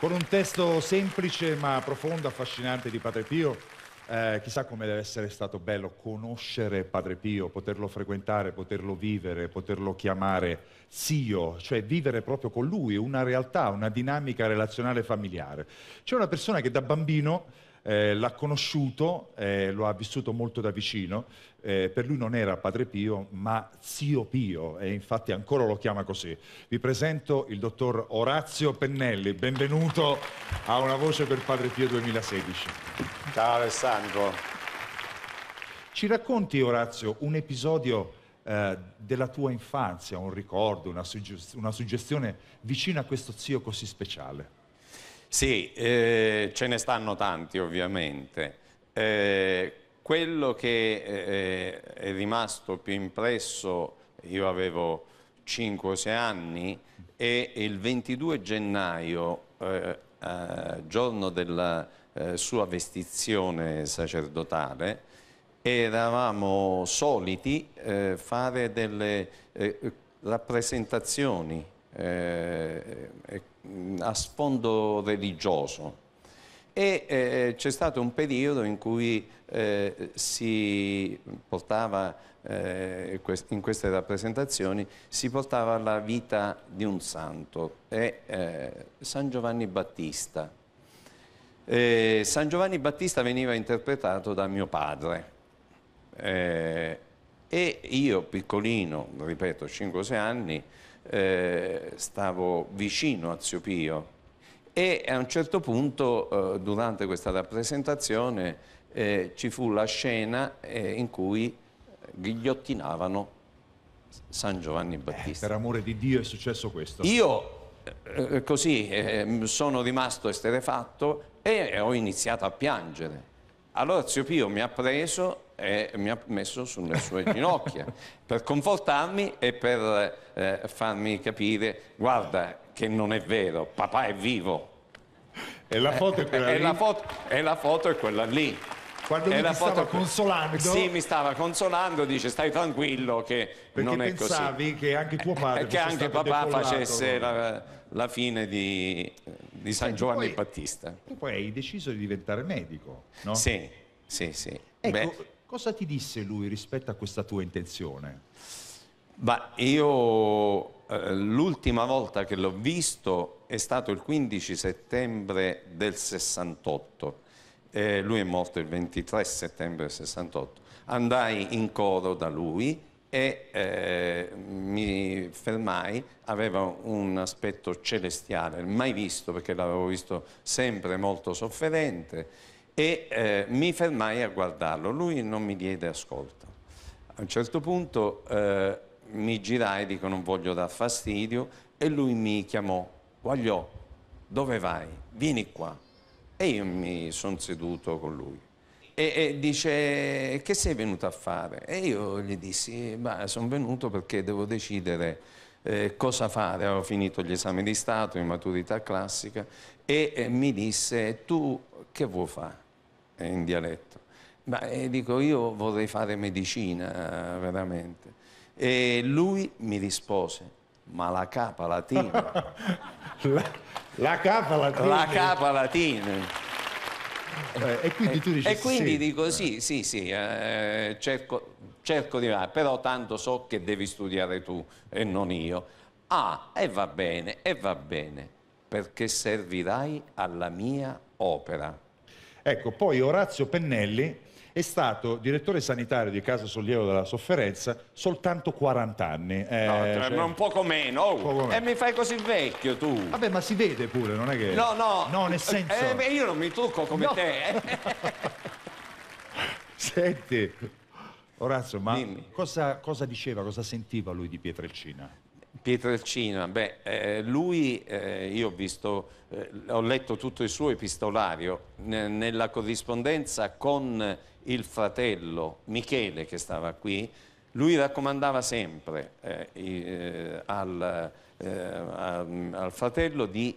con un testo semplice ma profondo, affascinante di Padre Pio. Eh, chissà come deve essere stato bello conoscere Padre Pio, poterlo frequentare, poterlo vivere, poterlo chiamare zio, cioè vivere proprio con lui una realtà, una dinamica relazionale familiare. C'è una persona che da bambino eh, l'ha conosciuto, eh, lo ha vissuto molto da vicino, eh, per lui non era padre Pio ma zio Pio e infatti ancora lo chiama così. Vi presento il dottor Orazio Pennelli, benvenuto a Una voce per padre Pio 2016. Ciao Alessandro. Ci racconti Orazio un episodio eh, della tua infanzia, un ricordo, una, suggest una suggestione vicino a questo zio così speciale? Sì, eh, ce ne stanno tanti ovviamente. Eh, quello che eh, è rimasto più impresso, io avevo 5 6 anni, e il 22 gennaio, eh, eh, giorno della eh, sua vestizione sacerdotale, eravamo soliti fare delle rappresentazioni eh, mm, a sfondo religioso e eh, c'è stato un periodo in cui eh, si portava eh, in queste rappresentazioni si portava la vita di un santo è eh, San Giovanni Battista eh, San Giovanni Battista veniva interpretato da mio padre eh, e io piccolino, ripeto 5-6 anni eh, stavo vicino a Zio Pio e a un certo punto eh, durante questa rappresentazione eh, ci fu la scena eh, in cui ghigliottinavano San Giovanni eh, Battista. per amore di Dio è successo questo. Io eh, così sono rimasto esterefatto e ho iniziato a piangere. Allora Zio Pio mi ha preso e mi ha messo sulle sue ginocchia per confortarmi e per eh, farmi capire, guarda che non è vero, papà è vivo. E la foto è quella eh, lì? E la foto, e la foto è quella lì. Quando e lui foto... stava consolando... Sì, mi stava consolando, dice stai tranquillo che Perché non è così. Perché pensavi che anche tuo padre... Eh, eh che anche papà decollato. facesse la, la, fine di, di San Senti, Giovanni poi, Battista. Tu poi hai deciso di diventare medico, no? Sì, sì, sì. Ecco, Beh, Cosa ti disse lui rispetto a questa tua intenzione? Beh, io eh, l'ultima volta che l'ho visto è stato il 15 settembre del 68. Eh, lui è morto il 23 settembre del 68. Andai in coro da lui e eh, mi fermai, aveva un aspetto celestiale, mai visto perché l'avevo visto sempre molto sofferente e eh, mi fermai a guardarlo. Lui non mi diede ascolto. A un certo punto eh, mi girai, dico non voglio dar fastidio, e lui mi chiamò, Guagliò, dove vai? Vieni qua. E io mi sono seduto con lui. E, e, dice, che sei venuto a fare? E io gli dissi, ma sono venuto perché devo decidere eh, cosa fare. Avevo finito gli esami di Stato in maturità classica e eh, mi disse, tu che vuoi fare? Eh, in dialetto. Ma eh, dico io vorrei fare medicina eh, veramente. E lui mi rispose, ma la capa latina. la, la, capa latina. La capa latina. Eh, e quindi tu eh, dici e quindi sì. dico sì, sì, sì, eh, cerco, cerco, di fare, però tanto so che devi studiare tu e non io. Ah, e va bene, e va bene, perché servirai alla mia opera. Ecco, poi Orazio Pennelli è stato direttore sanitario di Casa Sollievo della Sofferenza soltanto 40 anni. Eh, no, cioè... un poco meno. Oh. Poco meno. E mi fai così vecchio tu. Vabbè, ma si vede pure, non è che... No, no. No, nel senso... Eh, io non mi trucco come no. te. Eh. Senti, Orazio, ma cosa, cosa, diceva, cosa sentiva lui di Pietrelcina? Pietrelcina, beh, eh, lui, eh, io ho, visto, eh, ho letto tutto il suo epistolario, nella corrispondenza con il fratello Michele che stava qui, lui raccomandava sempre eh, eh, eh, al, al, fratello di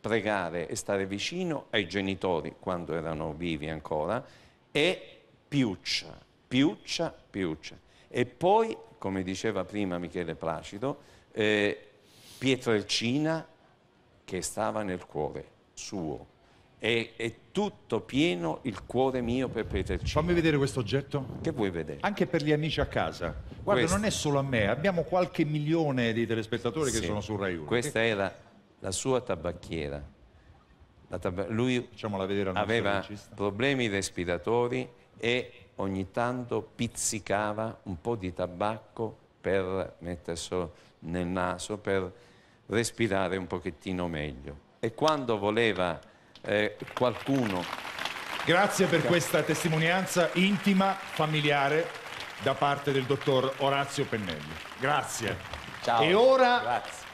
pregare e stare vicino ai genitori quando erano vivi ancora e piuccia, piuccia, piuccia. E poi, come diceva prima Michele Placido, eh, Pietrelcina che stava nel cuore suo. E, è tutto pieno il cuore mio per Pietrelcina. Fammi vedere questo oggetto. Che vuoi vedere? Anche per gli amici a casa. Guarda, Questo. non è solo a me, abbiamo qualche milione di telespettatori che sono su Rai 1. Questa era la sua tabacchiera. La tab- lui vedere al aveva regista. problemi respiratori e ogni tanto pizzicava un po' di tabacco per metterselo nel naso, per respirare un pochettino meglio. E quando voleva eh, qualcuno... Grazie per questa testimonianza intima, familiare, da parte del dottor Orazio Pennelli. Grazie. Ciao. E ora... Grazie.